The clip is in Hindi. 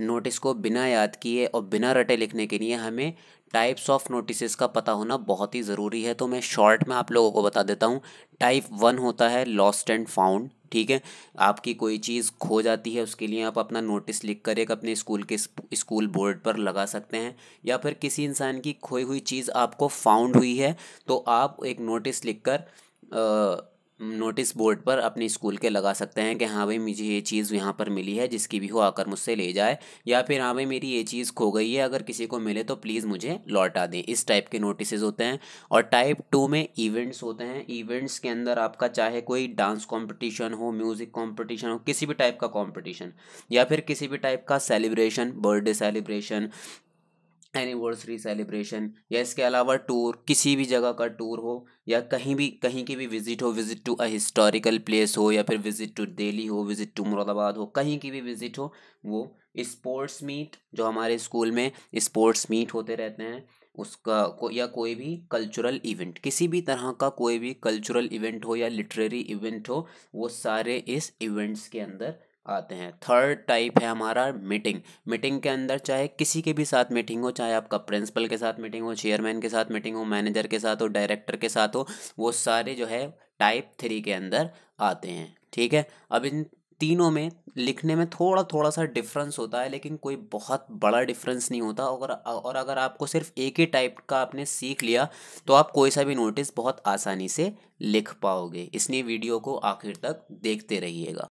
नोटिस को बिना याद किए और बिना रटे लिखने के लिए हमें टाइप्स ऑफ नोटिस का पता होना बहुत ही ज़रूरी है तो मैं शॉर्ट में आप लोगों को बता देता हूँ टाइप वन होता है लॉस्ट एंड फाउंड ठीक है आपकी कोई चीज़ खो जाती है उसके लिए आप अपना नोटिस लिख कर एक अपने स्कूल के स्कूल बोर्ड पर लगा सकते हैं या फिर किसी इंसान की खोई हुई चीज़ आपको फाउंड हुई है तो आप एक नोटिस लिख कर नोटिस बोर्ड पर अपने स्कूल के लगा सकते हैं कि हाँ भाई मुझे ये चीज़ यहाँ पर मिली है जिसकी भी हो आकर मुझसे ले जाए या फिर हाँ भाई मेरी ये चीज़ खो गई है अगर किसी को मिले तो प्लीज़ मुझे लौटा दें इस टाइप के नोटिस होते हैं और टाइप टू में इवेंट्स होते हैं इवेंट्स के अंदर आपका चाहे कोई डांस कॉम्पिटिशन हो म्यूज़िक कॉम्पिटिशन हो किसी भी टाइप का कॉम्पिटिशन या फिर किसी भी टाइप का celebration birthday celebration anniversary celebration या इसके अलावा टूर किसी भी जगह का टूर हो या कहीं भी कहीं की भी विजिट हो visit to a historical place हो या फिर विजिट टू दिल्ली हो विजिट टू मुरादाबाद हो कहीं की भी विजिट हो वो स्पोर्ट्स मीट जो हमारे स्कूल में स्पोर्ट्स मीट होते रहते हैं उसका को, या कोई भी कल्चरल इवेंट किसी भी तरह का कोई भी कल्चरल इवेंट हो या लिटरेरी इवेंट हो वो सारे इस इवेंट्स के अंदर आते हैं थर्ड टाइप है हमारा मीटिंग मीटिंग के अंदर चाहे किसी के भी साथ मीटिंग हो चाहे आपका प्रिंसिपल के साथ मीटिंग हो चेयरमैन के साथ मीटिंग हो मैनेजर के साथ हो डायरेक्टर के साथ हो वो सारे जो है टाइप थ्री के अंदर आते हैं ठीक है अब इन तीनों में लिखने में थोड़ा थोड़ा सा डिफरेंस होता है लेकिन कोई बहुत बड़ा डिफरेंस नहीं होता और और अगर आपको सिर्फ एक ही टाइप का आपने सीख लिया तो आप कोई सा भी नोटिस बहुत आसानी से लिख पाओगे इसलिए वीडियो को आखिर तक देखते रहिएगा